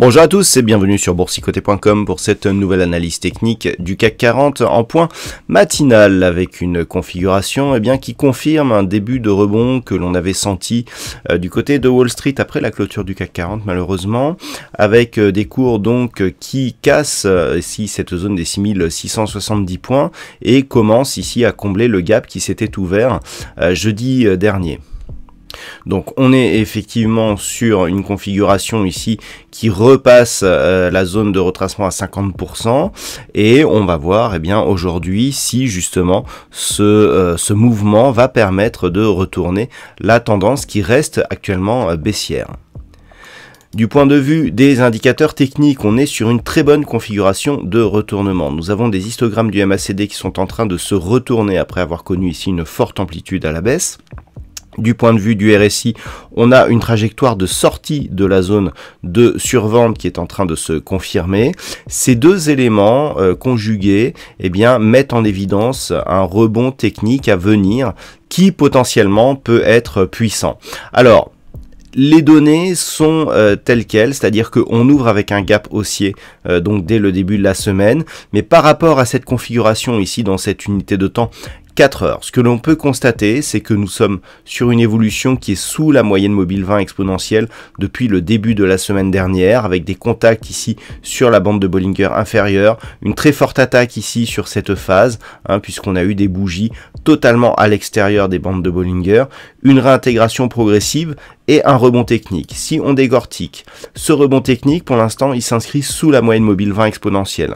Bonjour à tous et bienvenue sur boursicoté.com pour cette nouvelle analyse technique du CAC 40 en point matinal avec une configuration eh bien, qui confirme un début de rebond que l'on avait senti euh, du côté de Wall Street après la clôture du CAC 40 malheureusement avec euh, des cours donc qui cassent euh, ici cette zone des 6670 points et commence ici à combler le gap qui s'était ouvert jeudi dernier. Donc on est effectivement sur une configuration ici qui repasse euh, la zone de retracement à 50% et on va voir eh bien aujourd'hui si justement ce, euh, ce, mouvement va permettre de retourner la tendance qui reste actuellement euh, baissière. Du point de vue des indicateurs techniques, on est sur une très bonne configuration de retournement. Nous avons des histogrammes du MACD qui sont en train de se retourner après avoir connu ici une forte amplitude à la baisse du point de vue du RSI, on a une trajectoire de sortie de la zone de survente qui est en train de se confirmer. Ces deux éléments euh, conjugués, eh bien, mettent en évidence un rebond technique à venir qui potentiellement peut être puissant. Alors, les données sont euh, telles quelles, c'est-à-dire qu'on ouvre avec un gap haussier euh, donc dès le début de la semaine, mais par rapport à cette configuration ici dans cette unité de temps 4 heures. Ce que l'on peut constater, c'est que nous sommes sur une évolution qui est sous la moyenne mobile 20 exponentielle depuis le début de la semaine dernière, avec des contacts ici sur la bande de Bollinger inférieure, une très forte attaque ici sur cette phase, hein, puisqu'on a eu des bougies totalement à l'extérieur des bandes de Bollinger, une réintégration progressive et un rebond technique. Si on dégortique, ce rebond technique, pour l'instant, il s'inscrit sous la moyenne mobile 20 exponentielle.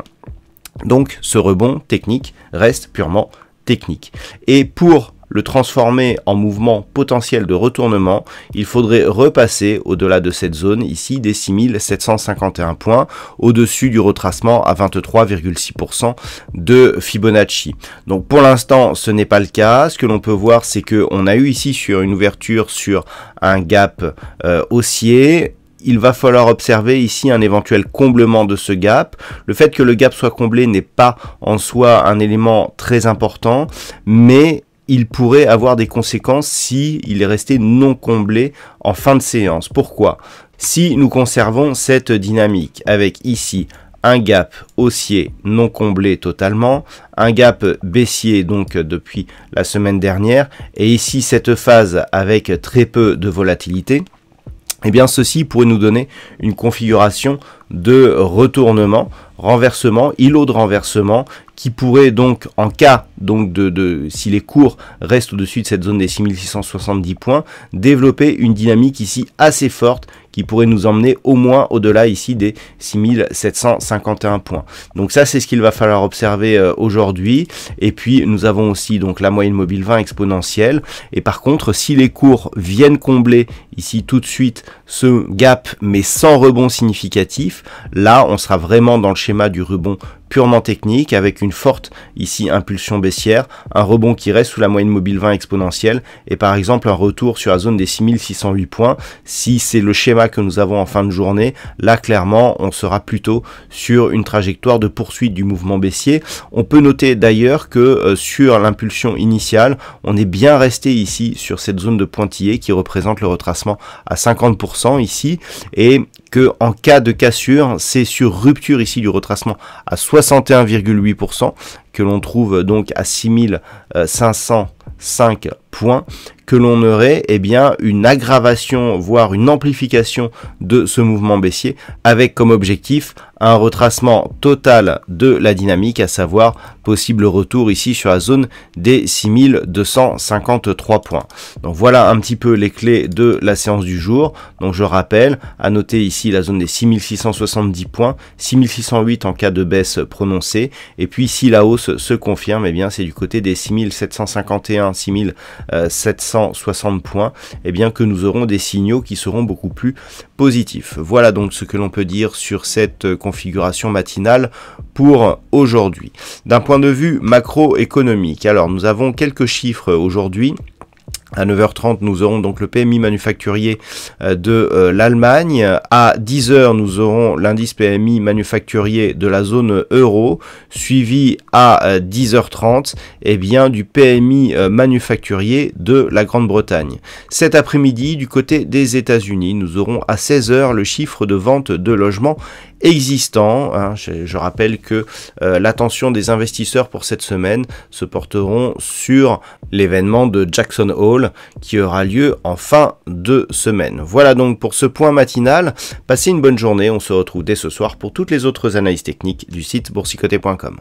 Donc ce rebond technique reste purement technique. Et pour le transformer en mouvement potentiel de retournement, il faudrait repasser au-delà de cette zone ici des 6751 points, au-dessus du retracement à 23,6% de Fibonacci. Donc pour l'instant, ce n'est pas le cas. Ce que l'on peut voir, c'est qu'on a eu ici sur une ouverture sur un gap euh, haussier il va falloir observer ici un éventuel comblement de ce gap. Le fait que le gap soit comblé n'est pas en soi un élément très important, mais il pourrait avoir des conséquences si il est resté non comblé en fin de séance. Pourquoi Si nous conservons cette dynamique avec ici un gap haussier non comblé totalement, un gap baissier donc depuis la semaine dernière, et ici cette phase avec très peu de volatilité, eh bien ceci pourrait nous donner une configuration de retournement, renversement, îlot de renversement qui pourrait donc en cas donc de, de si les cours restent au-dessus de cette zone des 6670 points, développer une dynamique ici assez forte qui pourrait nous emmener au moins au-delà ici des 6751 points. Donc ça c'est ce qu'il va falloir observer euh, aujourd'hui. Et puis nous avons aussi donc la moyenne mobile 20 exponentielle. Et par contre si les cours viennent combler ici tout de suite ce gap mais sans rebond significatif, là on sera vraiment dans le schéma du rebond purement technique avec une forte ici impulsion baissière, un rebond qui reste sous la moyenne mobile 20 exponentielle et par exemple un retour sur la zone des 6608 points. Si c'est le schéma que nous avons en fin de journée, là clairement on sera plutôt sur une trajectoire de poursuite du mouvement baissier. On peut noter d'ailleurs que euh, sur l'impulsion initiale, on est bien resté ici sur cette zone de pointillé qui représente le retracement à 50% ici et que en cas de cassure, c'est sur rupture ici du retracement à 61,8% que l'on trouve donc à 6505 que l'on aurait eh bien une aggravation voire une amplification de ce mouvement baissier avec comme objectif un retracement total de la dynamique à savoir possible retour ici sur la zone des 6253 points. Donc voilà un petit peu les clés de la séance du jour. Donc je rappelle à noter ici la zone des 6670 points, 6608 en cas de baisse prononcée et puis si la hausse se confirme et eh bien c'est du côté des 6751 6000 760 euh, points, et eh bien que nous aurons des signaux qui seront beaucoup plus positifs. Voilà donc ce que l'on peut dire sur cette euh, configuration matinale pour aujourd'hui. D'un point de vue macroéconomique, alors nous avons quelques chiffres aujourd'hui. À 9h30, nous aurons donc le PMI manufacturier euh, de euh, l'Allemagne. À 10h, nous aurons l'indice PMI manufacturier de la zone euro, suivi à 10h30 euh, eh bien, du PMI manufacturier de la Grande-Bretagne. Cet après-midi, du côté des États-Unis, nous aurons à 16h le chiffre de vente de logements existants. Hein. Je, rappelle que l'attention des investisseurs pour cette semaine se porteront sur l'événement de Jackson Hall, qui aura lieu en fin de semaine. Voilà donc pour ce point matinal. Passez une bonne journée. On se retrouve dès ce soir pour toutes les autres analyses techniques du site boursicoté.com.